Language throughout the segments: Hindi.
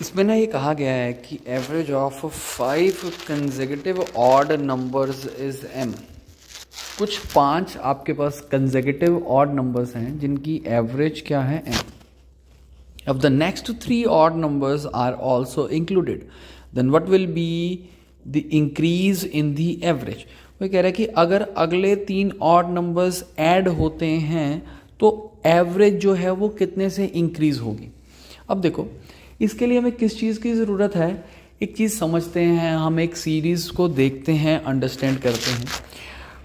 इसमें ना ये कहा गया है कि average of five consecutive odd numbers is M कुछ पांच आपके पास कंजेगेटिव ऑड नंबर्स हैं जिनकी एवरेज क्या है एम अब the next three odd numbers are also included then what will be the increase in the average वो कह रहा है कि अगर अगले तीन ऑड नंबर्स ऐड होते हैं तो एवरेज जो है वो कितने से इंक्रीज होगी अब देखो इसके लिए हमें किस चीज़ की ज़रूरत है एक चीज़ समझते हैं हम एक सीरीज़ को देखते हैं अंडरस्टैंड करते हैं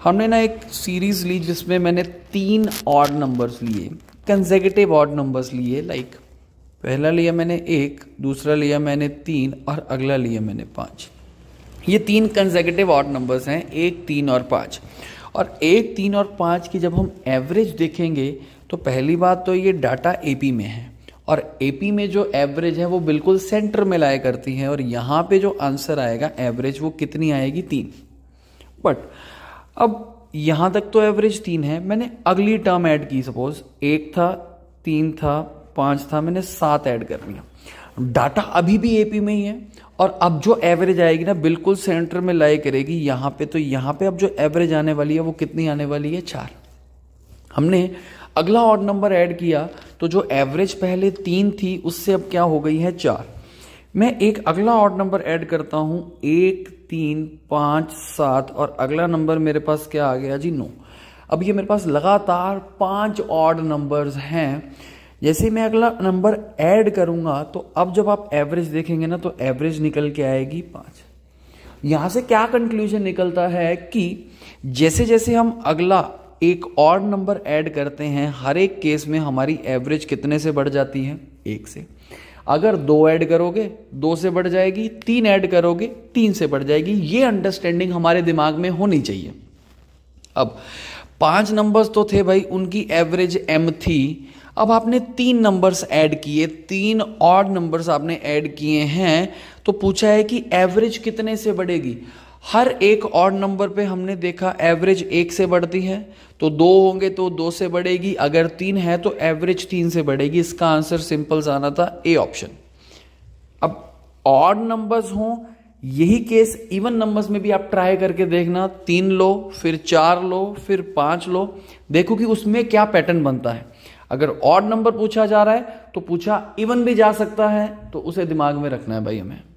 हमने ना एक सीरीज़ ली जिसमें मैंने तीन ऑड नंबर्स लिए कंजेगेटिव ऑड नंबर्स लिए लाइक पहला लिया मैंने एक दूसरा लिया मैंने तीन और अगला लिया मैंने पाँच ये तीन कंजेगेटिव ऑड नंबर्स हैं एक तीन और पाँच और एक तीन और पाँच की जब हम एवरेज देखेंगे तो पहली बात तो ये डाटा एपी में है और एपी में जो एवरेज है वो बिल्कुल सेंटर में लाया करती है और यहाँ पे जो आंसर आएगा एवरेज वो कितनी आएगी तीन बट अब यहाँ तक तो एवरेज तीन है मैंने अगली टर्म ऐड की सपोज एक था तीन था पाँच था मैंने सात ऐड कर लिया डाटा अभी भी एपी में ही है और अब जो एवरेज आएगी ना बिल्कुल सेंटर में लाई करेगी यहाँ पे तो यहाँ पे अब जो एवरेज आने वाली है वो कितनी आने वाली है चार हमने अगला ऑड नंबर ऐड किया तो जो एवरेज पहले तीन थी उससे अब क्या हो गई है चार मैं एक अगला ऑड नंबर ऐड करता हूं एक तीन पांच सात और अगला नंबर मेरे पास क्या आ गया जी नौ अब ये मेरे पास लगातार पांच ऑड नंबर्स हैं जैसे मैं अगला नंबर ऐड करूंगा तो अब जब आप एवरेज देखेंगे ना तो एवरेज निकल के आएगी पांच यहां से क्या कंक्लूजन निकलता है कि जैसे जैसे हम अगला एक और नंबर ऐड करते हैं हर एक केस में हमारी एवरेज कितने से बढ़ जाती है एक से अगर दो ऐड करोगे दो से बढ़ जाएगी तीन ऐड करोगे तीन से बढ़ जाएगी ये अंडरस्टैंडिंग हमारे दिमाग में होनी चाहिए अब पांच नंबर्स तो थे भाई उनकी एवरेज एम थी अब आपने तीन नंबर्स ऐड किए तीन और नंबर्स आपने ऐड किए हैं तो पूछा है कि एवरेज कितने से बढ़ेगी हर एक ऑड नंबर पे हमने देखा एवरेज एक से बढ़ती है तो दो होंगे तो दो से बढ़ेगी अगर तीन है तो एवरेज तीन से बढ़ेगी इसका आंसर सिंपल जाना था ए ऑप्शन अब ऑड नंबर्स हों यही केस इवन नंबर्स में भी आप ट्राई करके देखना तीन लो फिर चार लो फिर पांच लो देखो कि उसमें क्या पैटर्न बनता है अगर ऑड नंबर पूछा जा रहा है तो पूछा इवन भी जा सकता है तो उसे दिमाग में रखना है भाई हमें